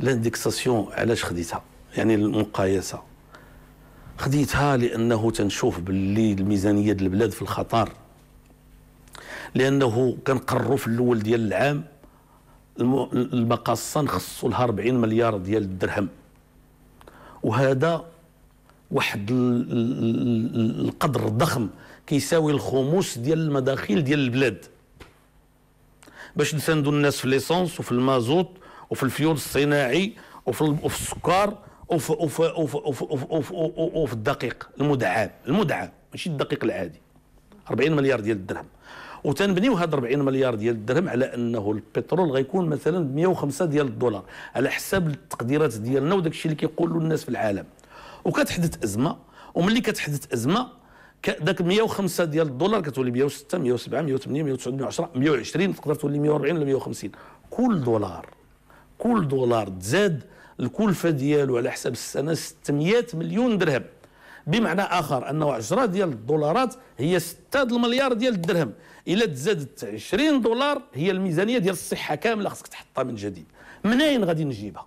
لاندكساسيون علاش خديتها يعني المقايسه خديتها لانه تنشوف باللي الميزانيه ديال البلاد في الخطر لانه كنقرروا في الاول ديال العام المقاصه نخصوا لها 40 مليار ديال الدرهم وهذا واحد القدر ضخم كيساوي الخموس ديال المداخيل ديال البلاد باش نساندوا الناس في ليسونس وفي المازوت وفي الفيول الصناعي وفي وفي السكر وفي وفي وفي وفي وفي وفي الدقيق المدعم المدعم ماشي الدقيق العادي 40 مليار ديال الدرهم وتنبنيو هاد 40 مليار ديال الدرهم على انه البترول غيكون مثلا ب 105 ديال الدولار على حساب التقديرات ديالنا وداك الشيء اللي كيقولوا الناس في العالم وكتحدث ازمه وملي كتحدث ازمه داك 105 ديال الدولار كتولي 106 107 108 109 110 120 تقدر تولي 140 ولا 150 كل دولار كل دولار تزاد الكلفه ديالو على حساب السنه 600 مليون درهم بمعنى اخر انه 10 ديال الدولارات هي 6 المليار ديال الدرهم الا تزادت 20 دولار هي الميزانيه ديال الصحه كامله خصك تحطها من جديد منين غادي نجيبها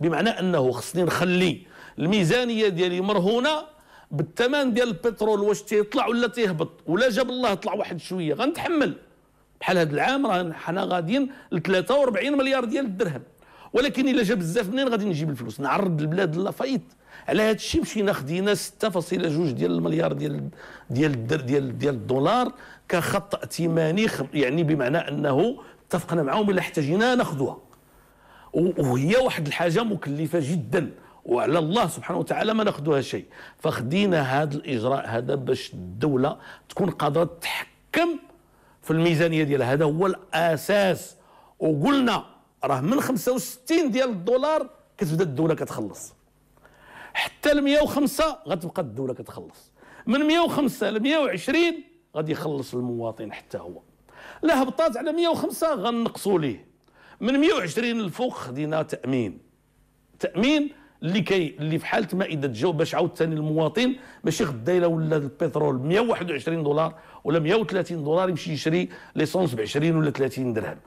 بمعنى انه خصني نخلي الميزانيه ديالي مرهونه بالثمن ديال البترول واش تيطلع ولا تيهبط ولا جاب الله طلع واحد شويه غنتحمل بحال هذا العام راه حنا غاديين ل 43 مليار ديال الدرهم ولكن الا جا بزاف منين غادي نجيب الفلوس نعرض البلاد لا فايت على هذا الشيء مشينا خدينا 6.2 ديال المليار ديال ديال ديال ديال الدولار كخط ائتماني يعني بمعنى انه اتفقنا معهم الا احتاجيناها ناخذوها وهي واحد الحاجه مكلفه جدا وعلى الله سبحانه وتعالى ما ناخذوها شيء فخدينا هذا الاجراء هذا باش الدوله تكون قادره تحكم في الميزانيه ديالها هذا هو الاساس وقلنا راه من 65 ديال الدولار كتبدا الدوله كتخلص حتى ل 105 غتبقى الدوله كتخلص من 105 ل 120 غادي يخلص المواطن حتى هو لا هبطات على 105 غنقصوا ليه من 120 الفوق خدينا تامين تامين اللي كي اللي في حاله ما اذا تجاوب باش عاوتاني المواطن ماشي غدا الا ولا البترول 121 دولار ولا 130 دولار يمشي يشري ليسونس ب 20 ولا 30 درهم